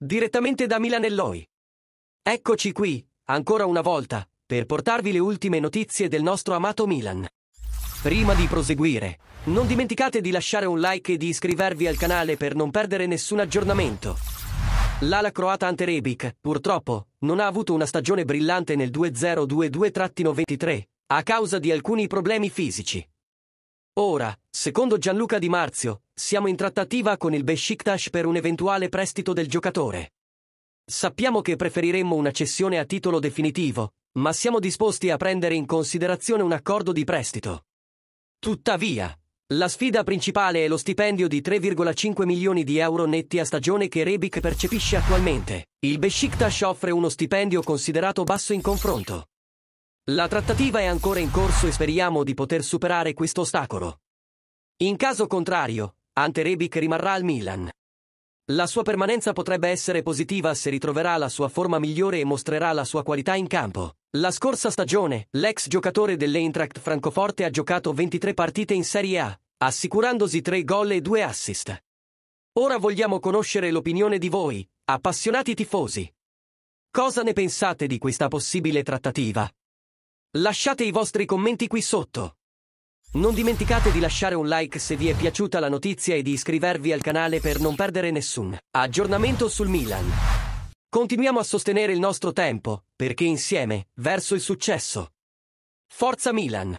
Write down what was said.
direttamente da Milanelloi. Eccoci qui, ancora una volta, per portarvi le ultime notizie del nostro amato Milan. Prima di proseguire, non dimenticate di lasciare un like e di iscrivervi al canale per non perdere nessun aggiornamento. L'ala croata Ante Rebic, purtroppo, non ha avuto una stagione brillante nel 2022-23, a causa di alcuni problemi fisici. Ora, secondo Gianluca Di Marzio, siamo in trattativa con il Besiktas per un eventuale prestito del giocatore. Sappiamo che preferiremmo una cessione a titolo definitivo, ma siamo disposti a prendere in considerazione un accordo di prestito. Tuttavia, la sfida principale è lo stipendio di 3,5 milioni di euro netti a stagione che Rebic percepisce attualmente. Il Besiktas offre uno stipendio considerato basso in confronto. La trattativa è ancora in corso e speriamo di poter superare questo ostacolo. In caso contrario, Ante Rebic rimarrà al Milan. La sua permanenza potrebbe essere positiva se ritroverà la sua forma migliore e mostrerà la sua qualità in campo. La scorsa stagione, l'ex giocatore dell'Eintracht Francoforte ha giocato 23 partite in Serie A, assicurandosi 3 gol e 2 assist. Ora vogliamo conoscere l'opinione di voi, appassionati tifosi. Cosa ne pensate di questa possibile trattativa? Lasciate i vostri commenti qui sotto. Non dimenticate di lasciare un like se vi è piaciuta la notizia e di iscrivervi al canale per non perdere nessun aggiornamento sul Milan. Continuiamo a sostenere il nostro tempo, perché insieme, verso il successo. Forza Milan!